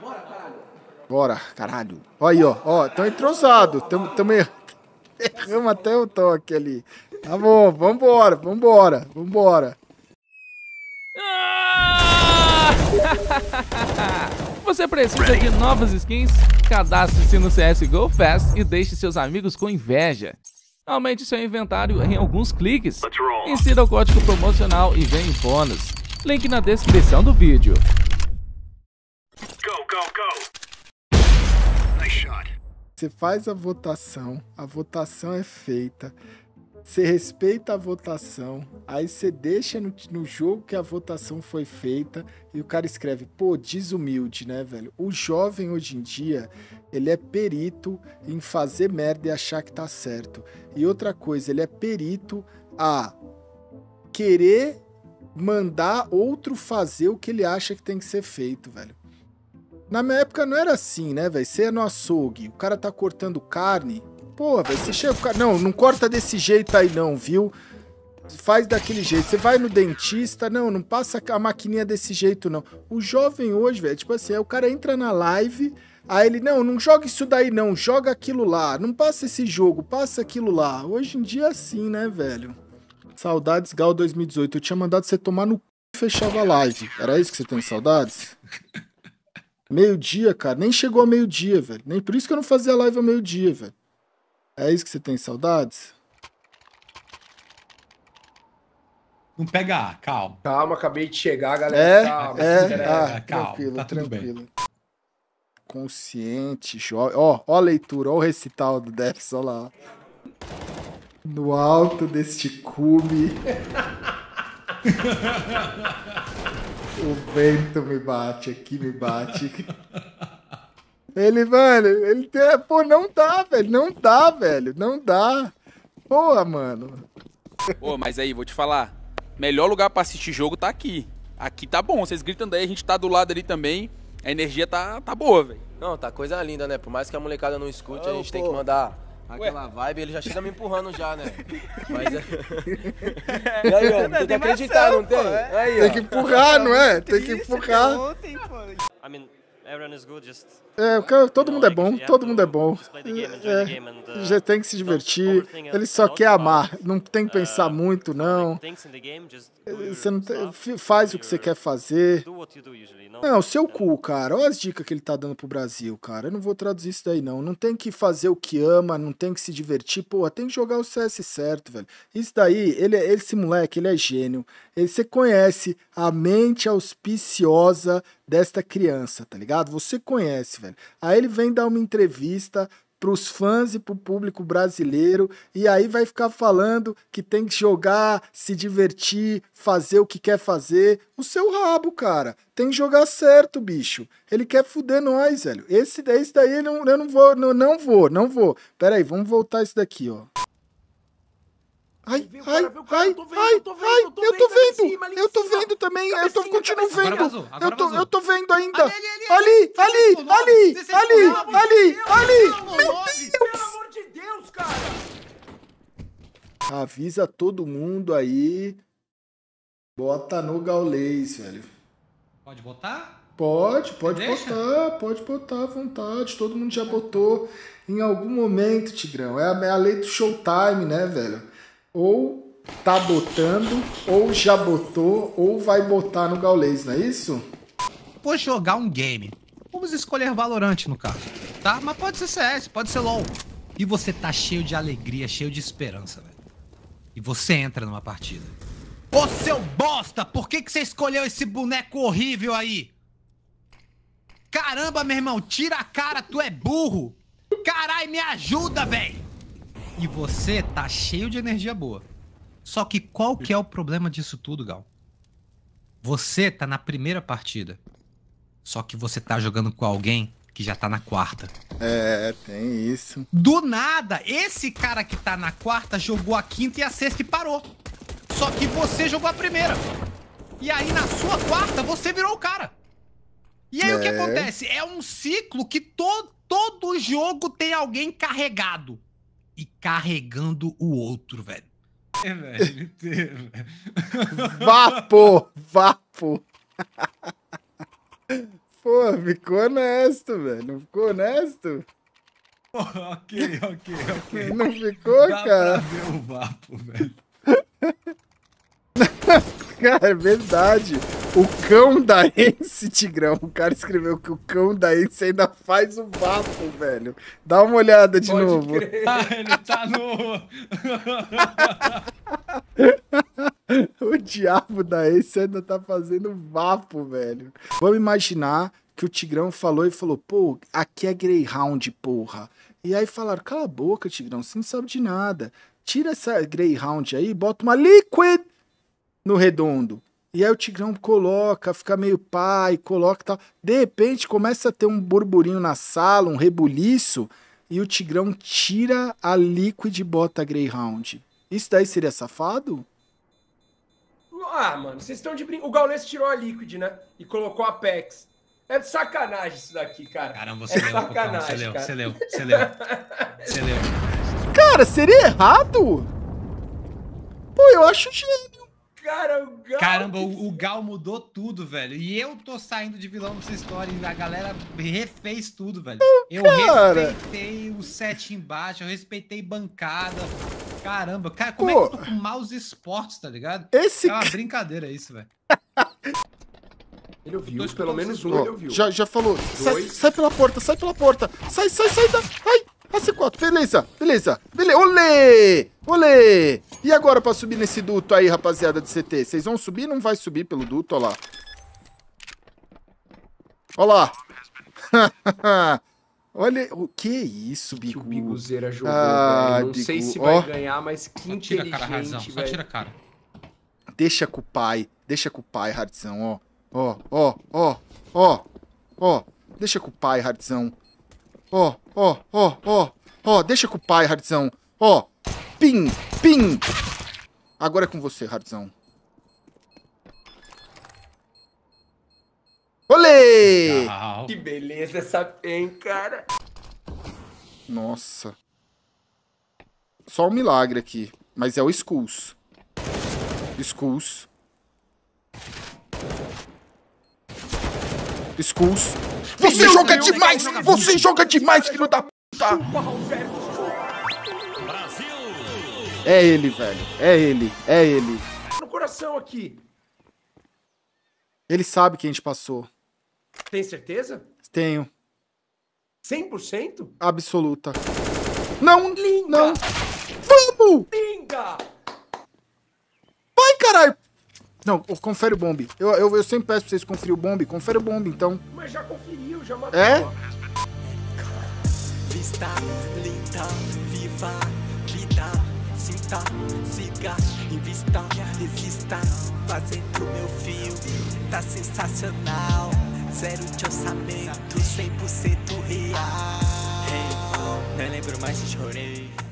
bora, caralho. Bora, caralho. Olha aí, ó. Ó, tão entrosado. Tamo, tamo er... erramos até o toque ali. Tá bom, vambora, vambora, vambora. Ah! Você precisa de novas skins? Cadastre-se no CSGO Fast e deixe seus amigos com inveja. Aumente seu inventário em alguns cliques. Insira o código promocional e ganhe bônus. Link na descrição do vídeo. Você faz a votação, a votação é feita, você respeita a votação, aí você deixa no, no, jogo que a votação foi feita e o cara escreve, pô, desumilde, né, velho? O jovem hoje em dia, ele é perito em fazer merda e achar que tá certo. E outra coisa, ele é perito a querer mandar outro fazer o que ele acha que tem que ser feito, velho. Na minha época não era assim, né, velho? Você é no açougue, o cara tá cortando carne. Pô, velho, você chega o cara. Não, não corta desse jeito aí, não, viu? Faz daquele jeito. Você vai no dentista, não, não passa a maquininha desse jeito, não. O jovem hoje, velho, tipo assim, é, o cara entra na live, aí ele, não, não joga isso daí, não, joga aquilo lá. Não passa esse jogo, passa aquilo lá. Hoje em dia é assim, né, velho? Saudades Gal 2018. Eu tinha mandado você tomar no c... e fechava a live. Era isso que você tem saudades? Meio-dia, cara, nem chegou a meio-dia, velho. Nem por isso que eu não fazia live ao meio-dia, velho. É isso que você tem saudades? Não pega A, calma. Calma, acabei de chegar, galera. É, calma, é, é ah, calma, tranquilo, tá tranquilo. Bem. Consciente, jovem. Ó, ó a leitura, ó o recital do Dex, ó lá. No alto deste cume. O vento me bate aqui, me bate. Ele, mano, ele tem. Pô, não dá, velho. Não dá, velho. Não dá. Porra, mano. Pô, mas aí, vou te falar. Melhor lugar pra assistir jogo tá aqui. Aqui tá bom. Vocês gritam daí, a gente tá do lado ali também. A energia tá, tá boa, velho. Não, tá coisa linda, né? Por mais que a molecada não escute, oh, a gente pô. tem que mandar Aquela vibe, ele já chega me empurrando já, né? Mas é. E aí, ó, tem que acreditar, não tem? É. Aí, Tem que empurrar, não é? Tem que empurrar. Eu I mean, everyone is good, just é, é, é todo mundo é bom, todo mundo é bom. É, uh, já tem que se divertir. Ele só quer amar. Não tem que pensar uh, muito, não. Você não tem, faz o que você quer fazer. Não, seu é. cu, cara. Olha as dicas que ele tá dando pro Brasil, cara. Eu não vou traduzir isso daí, não. Não tem que fazer o que ama, não tem que se divertir. Pô, tem que jogar o CS certo, velho. Isso daí, ele, esse moleque, ele é gênio. Ele, você conhece a mente auspiciosa desta criança, tá ligado? Você conhece, velho. Aí ele vem dar uma entrevista para os fãs e para o público brasileiro, e aí vai ficar falando que tem que jogar, se divertir, fazer o que quer fazer. O seu rabo, cara. Tem que jogar certo, bicho. Ele quer fuder nós, velho. Esse, esse daí eu não, eu não vou, não, não vou, não vou. Pera aí, vamos voltar isso daqui, ó ai, vê, ai, cara, ai, ai, tô vendo, ai, eu tô vendo, eu tô vendo, também, eu tô continuo vendo, eu, tô, eu tô vendo ainda, ali, ali, ali, ali, ali, ali, Pelo amor de Deus, cara! Avisa todo mundo aí, bota no gaulês, velho. Pode botar? Pode, pode Deixa. botar, pode botar à vontade. Todo mundo já botou em algum momento, Tigrão. É a, é a lei do showtime, né, velho? ou tá botando, ou já botou, ou vai botar no Gaulês, não é isso? Vou jogar um game. Vamos escolher valorante no caso, tá? Mas pode ser CS, pode ser LoL. E você tá cheio de alegria, cheio de esperança, velho. E você entra numa partida. Ô, seu bosta, por que, que você escolheu esse boneco horrível aí? Caramba, meu irmão, tira a cara, tu é burro! Carai, me ajuda, velho! E você tá cheio de energia boa. Só que qual que é o problema disso tudo, Gal? Você tá na primeira partida. Só que você tá jogando com alguém que já tá na quarta. É, tem isso. Do nada, esse cara que tá na quarta jogou a quinta e a sexta e parou. Só que você jogou a primeira. E aí na sua quarta você virou o cara. E aí é. o que é. acontece? É um ciclo que to todo jogo tem alguém carregado e carregando o outro, velho. É, velho. Vapo! Vapo! Pô, ficou honesto, velho. Não ficou honesto? Pô, ok, ok, ok. Não ficou, Dá cara? Pra ver o vapo, velho. cara, é verdade. O cão da Ence, Tigrão. O cara escreveu que o cão da Ence ainda faz o vapo, velho. Dá uma olhada de Pode novo. Ah, ele tá no. o diabo da Ence ainda tá fazendo vapo, velho. Vamos imaginar que o Tigrão falou e falou: pô, aqui é Greyhound, porra. E aí falaram: cala a boca, Tigrão, você não sabe de nada. Tira essa Greyhound aí bota uma Liquid no redondo. E aí o Tigrão coloca, fica meio pai, coloca e tal. De repente começa a ter um burburinho na sala, um rebuliço, e o Tigrão tira a Liquid e bota a Greyhound. Isso daí seria safado? Ah, mano, vocês estão de brinco. O Gaules tirou a Liquid, né? E colocou a Pex. É de sacanagem isso daqui, cara. Caramba, você é leu, sacanagem, você leu, você leu, você leu, você leu. Cara, seria errado? Pô, eu acho dinheiro Cara, o Gal. Caramba, o, Gal mudou tudo, velho. E eu tô saindo de vilão nessa história. E a galera refez tudo, velho. Eu cara... respeitei o set embaixo, eu respeitei bancada. Caramba, cara, como Pô. é que eu tô com maus esportes, tá ligado? Esse é uma brincadeira isso, velho. Ele ouviu, pelo menos um ele ouviu. Já, já falou. Sai, sai, pela porta, sai pela porta. Sai, sai, sai da. Ai! S4, beleza, beleza, beleza. Olê! Olê! E agora pra subir nesse duto aí, rapaziada de CT? Vocês vão subir? Não vai subir pelo duto, olha lá. Olha lá. Olha, o que é isso, Bigu? Que o Biguzeira jogou, ah, Não Bigu. sei se vai oh. ganhar, mas que Só inteligente, tira a cara, Razão. Só tira a cara. Deixa com o pai. Deixa com o pai, Hardzão, ó. Ó, ó, ó, ó, ó. Deixa com o pai, Hardzão. Ó, ó, ó, ó. Ó, deixa com o pai, Hardzão. Ó. Pim, pim. Agora é com você, Hardzão. Olê! Legal. Que beleza essa pen, cara. Nossa. Só um milagre aqui. Mas é o Skulls. Skulls. Skulls. Você joga demais! você joga demais, filho da puta! É ele, velho. É ele. É ele. No coração aqui. Ele sabe que a gente passou. Tem certeza? Tenho. 100%? Absoluta. Não! Linga. Não! Vamos! Linga! Vai, caralho! Não, confere o bombe. Eu, eu, eu sempre peço pra vocês conferir o bombe. Confere o bombe, então. Mas já conferiu, já matou. É? Vista, linda, viva, vida, sinta, siga, invista, resista. Fazendo meu fio, tá sensacional. Zero de orçamento, 100% real. Hey, não lembro mais se chorei.